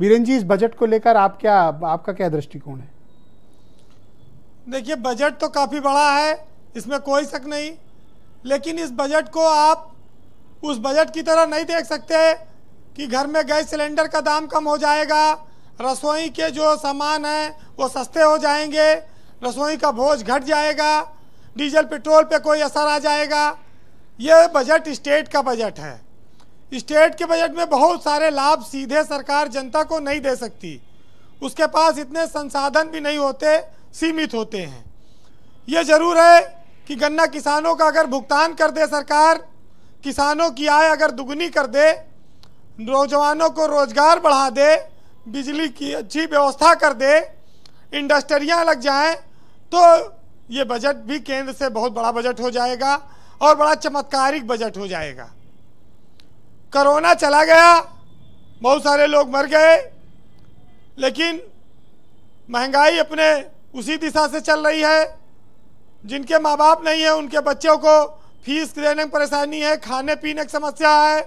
बीरेन जी इस बजट को लेकर आप क्या आपका क्या दृष्टिकोण है देखिए बजट तो काफ़ी बड़ा है इसमें कोई शक नहीं लेकिन इस बजट को आप उस बजट की तरह नहीं देख सकते कि घर में गैस सिलेंडर का दाम कम हो जाएगा रसोई के जो सामान हैं वो सस्ते हो जाएंगे रसोई का बोझ घट जाएगा डीजल पेट्रोल पे कोई असर आ जाएगा ये बजट स्टेट का बजट है स्टेट के बजट में बहुत सारे लाभ सीधे सरकार जनता को नहीं दे सकती उसके पास इतने संसाधन भी नहीं होते सीमित होते हैं ये ज़रूर है कि गन्ना किसानों का अगर भुगतान कर दे सरकार किसानों की आय अगर दुगनी कर दे नौजवानों को रोज़गार बढ़ा दे बिजली की अच्छी व्यवस्था कर दे इंडस्ट्रियाँ लग जाएं तो ये बजट भी केंद्र से बहुत बड़ा बजट हो जाएगा और बड़ा चमत्कारिक बजट हो जाएगा कोरोना चला गया बहुत सारे लोग मर गए लेकिन महंगाई अपने उसी दिशा से चल रही है जिनके माँ बाप नहीं है उनके बच्चों को फीस देने में परेशानी है खाने पीने की समस्या है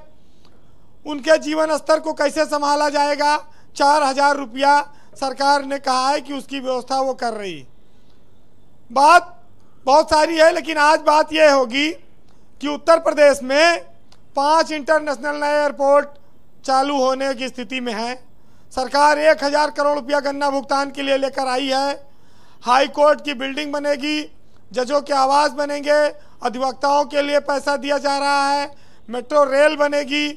उनके जीवन स्तर को कैसे संभाला जाएगा चार हजार रुपया सरकार ने कहा है कि उसकी व्यवस्था वो कर रही बात बहुत सारी है लेकिन आज बात यह होगी कि उत्तर प्रदेश में पांच इंटरनेशनल नए एयरपोर्ट चालू होने की स्थिति में है सरकार एक हज़ार करोड़ रुपया गन्ना भुगतान के लिए लेकर आई है हाई कोर्ट की बिल्डिंग बनेगी जजों के आवास बनेंगे अधिवक्ताओं के लिए पैसा दिया जा रहा है मेट्रो रेल बनेगी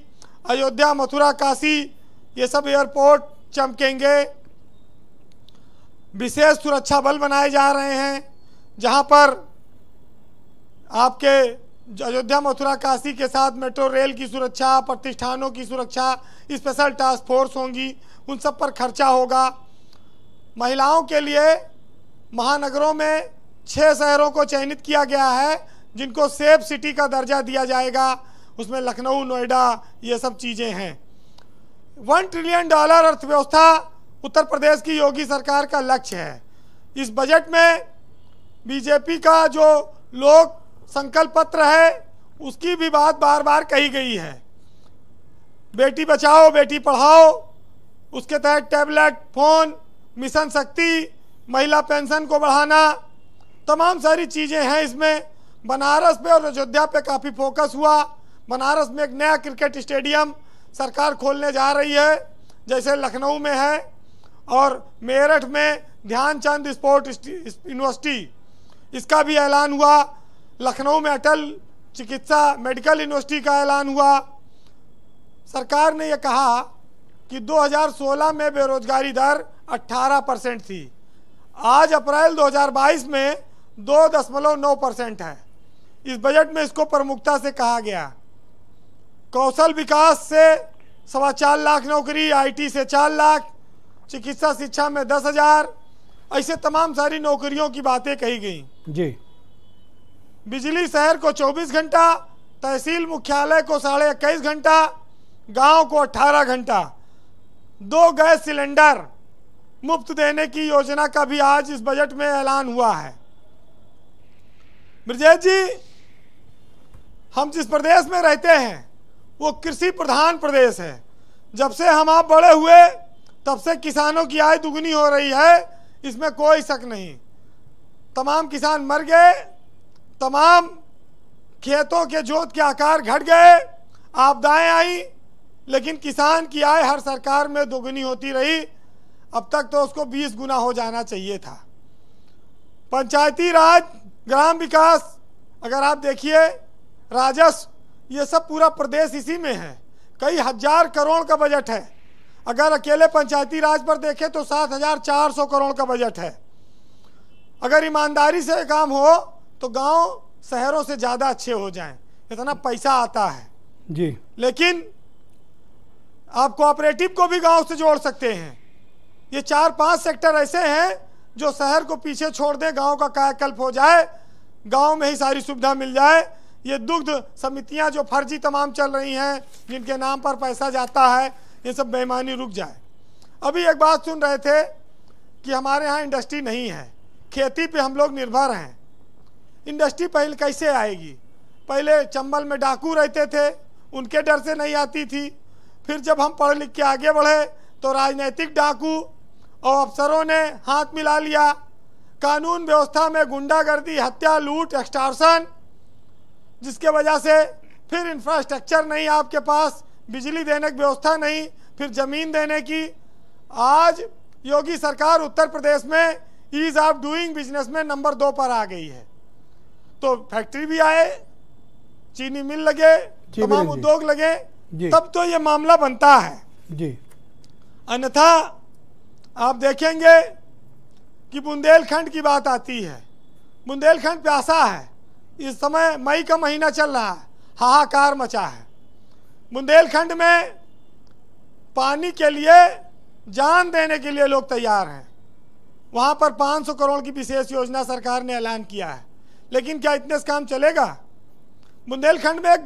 अयोध्या मथुरा काशी ये सब एयरपोर्ट चमकेंगे विशेष सुरक्षा बल बनाए जा रहे हैं जहां पर आपके अयोध्या मथुरा काशी के साथ मेट्रो रेल की सुरक्षा प्रतिष्ठानों की सुरक्षा स्पेशल टास्क फोर्स होंगी उन सब पर खर्चा होगा महिलाओं के लिए महानगरों में छः शहरों को चयनित किया गया है जिनको सेफ सिटी का दर्जा दिया जाएगा उसमें लखनऊ नोएडा ये सब चीज़ें हैं वन ट्रिलियन डॉलर अर्थव्यवस्था उत्तर प्रदेश की योगी सरकार का लक्ष्य है इस बजट में बीजेपी का जो लोग संकल्प पत्र है उसकी भी बात बार बार कही गई है बेटी बचाओ बेटी पढ़ाओ उसके तहत टैबलेट फोन मिशन शक्ति महिला पेंशन को बढ़ाना तमाम सारी चीज़ें हैं इसमें बनारस पे और अयोध्या पे काफ़ी फोकस हुआ बनारस में एक नया क्रिकेट स्टेडियम सरकार खोलने जा रही है जैसे लखनऊ में है और मेरठ में ध्यानचंद स्पोर्ट यूनिवर्सिटी इसका भी ऐलान हुआ लखनऊ में अटल चिकित्सा मेडिकल यूनिवर्सिटी का ऐलान हुआ सरकार ने यह कहा कि 2016 में बेरोजगारी दर 18 परसेंट थी आज अप्रैल 2022 में दो दशमलव नौ परसेंट है इस बजट में इसको प्रमुखता से कहा गया कौशल विकास से सवा चार लाख नौकरी आईटी से चार लाख चिकित्सा शिक्षा में दस हज़ार ऐसे तमाम सारी नौकरियों की बातें कही गई जी बिजली शहर को 24 घंटा तहसील मुख्यालय को साढ़े इक्कीस घंटा गांव को 18 घंटा दो गैस सिलेंडर मुफ्त देने की योजना का भी आज इस बजट में ऐलान हुआ है ब्रजेश जी हम जिस प्रदेश में रहते हैं वो कृषि प्रधान प्रदेश है जब से हम आप बड़े हुए तब से किसानों की आय दुगनी हो रही है इसमें कोई शक नहीं तमाम किसान मर गए तमाम खेतों के जोत के आकार घट गए आपदाएं आई लेकिन किसान की आय हर सरकार में दोगुनी होती रही अब तक तो उसको 20 गुना हो जाना चाहिए था पंचायती राज ग्राम विकास अगर आप देखिए राजस्व ये सब पूरा प्रदेश इसी में है कई हजार करोड़ का बजट है अगर अकेले पंचायती राज पर देखें तो सात हजार चार सौ करोड़ का बजट है अगर ईमानदारी से काम हो तो गांव शहरों से ज़्यादा अच्छे हो जाएं इतना पैसा आता है जी लेकिन आप कोऑपरेटिव को भी गांव से जोड़ सकते हैं ये चार पांच सेक्टर ऐसे हैं जो शहर को पीछे छोड़ दें गांव का कायाकल्प हो जाए गांव में ही सारी सुविधा मिल जाए ये दुग्ध समितियां जो फर्जी तमाम चल रही हैं जिनके नाम पर पैसा जाता है ये सब बेईमानी रुक जाए अभी एक बात सुन रहे थे कि हमारे यहाँ इंडस्ट्री नहीं है खेती पे हम लोग निर्भर हैं इंडस्ट्री पहले कैसे आएगी पहले चंबल में डाकू रहते थे उनके डर से नहीं आती थी फिर जब हम पढ़ लिख के आगे बढ़े तो राजनीतिक डाकू और अफसरों ने हाथ मिला लिया कानून व्यवस्था में गुंडागर्दी हत्या लूट एक्सटार्सन जिसके वजह से फिर इंफ्रास्ट्रक्चर नहीं आपके पास बिजली देने की व्यवस्था नहीं फिर ज़मीन देने की आज योगी सरकार उत्तर प्रदेश में ईज़ ऑफ डूइंग बिजनेस में नंबर दो पर आ गई है तो फैक्ट्री भी आए चीनी मिल लगे तमाम उद्योग लगे तब तो ये मामला बनता है जी अन्यथा आप देखेंगे कि बुंदेलखंड की बात आती है बुंदेलखंड प्यासा है इस समय मई का महीना चल रहा है हाहाकार मचा है बुंदेलखंड में पानी के लिए जान देने के लिए लोग तैयार हैं वहाँ पर 500 करोड़ की विशेष योजना सरकार ने ऐलान किया है लेकिन क्या इतने से काम चलेगा बुंदेलखंड में एक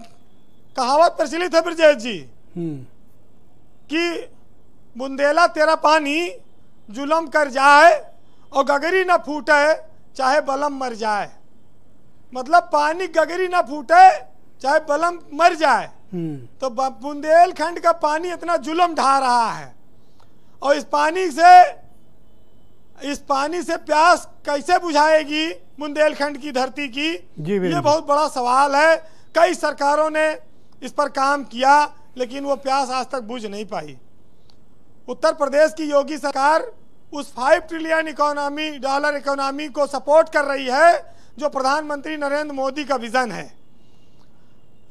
कहावत प्रचलित है ब्रजेश जी हम्म। कि बुंदेला तेरा पानी जुलम कर जाए और गगरी ना फूटे चाहे बलम मर जाए मतलब पानी गगरी ना फूटे चाहे बलम मर जाए हम्म। तो बुंदेलखंड का पानी इतना जुलम ढा रहा है और इस पानी से इस पानी से प्यास कैसे बुझाएगी बुंदेलखंड की धरती की जी ये बहुत बड़ा सवाल है कई सरकारों ने इस पर काम किया लेकिन वो प्यास आज तक बुझ नहीं पाई उत्तर प्रदेश की योगी सरकार उस five trillion economy dollar economy को सपोर्ट कर रही है जो प्रधानमंत्री नरेंद्र मोदी का विजन है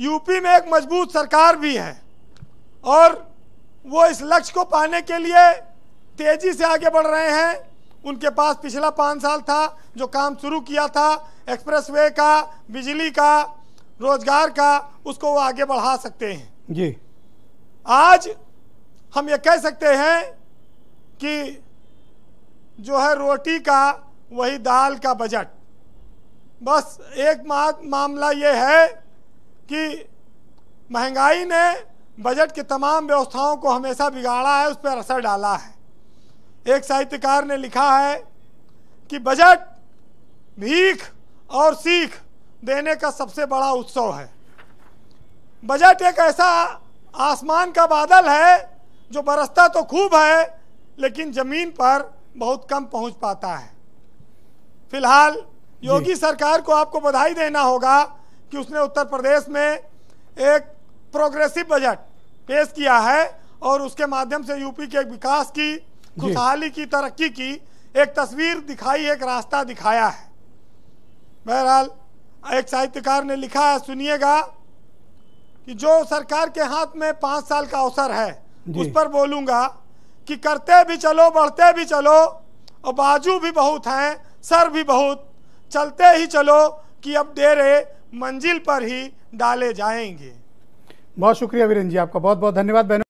यूपी में एक मजबूत सरकार भी है और वो इस लक्ष्य को पाने के लिए तेजी से आगे बढ़ रहे हैं उनके पास पिछला पाँच साल था जो काम शुरू किया था एक्सप्रेसवे का बिजली का रोजगार का उसको वो आगे बढ़ा सकते हैं जी आज हम ये कह सकते हैं कि जो है रोटी का वही दाल का बजट बस एक मामला ये है कि महंगाई ने बजट के तमाम व्यवस्थाओं को हमेशा बिगाड़ा है उस पर असर डाला है एक साहित्यकार ने लिखा है कि बजट भीख और सीख देने का सबसे बड़ा उत्सव है बजट एक ऐसा आसमान का बादल है जो बरसता तो खूब है लेकिन ज़मीन पर बहुत कम पहुंच पाता है फिलहाल योगी सरकार को आपको बधाई देना होगा कि उसने उत्तर प्रदेश में एक प्रोग्रेसिव बजट पेश किया है और उसके माध्यम से यूपी के विकास की खुशहाली की तरक्की की एक तस्वीर दिखाई एक रास्ता दिखाया है बहरहाल एक साहित्यकार ने लिखा है सुनिएगा कि जो सरकार के हाथ में पांच साल का अवसर है उस पर बोलूंगा कि करते भी चलो बढ़ते भी चलो और बाजू भी बहुत हैं सर भी बहुत चलते ही चलो कि अब डेरे मंजिल पर ही डाले जाएंगे बहुत शुक्रिया वीरेंद्र जी आपका बहुत बहुत धन्यवाद बहनों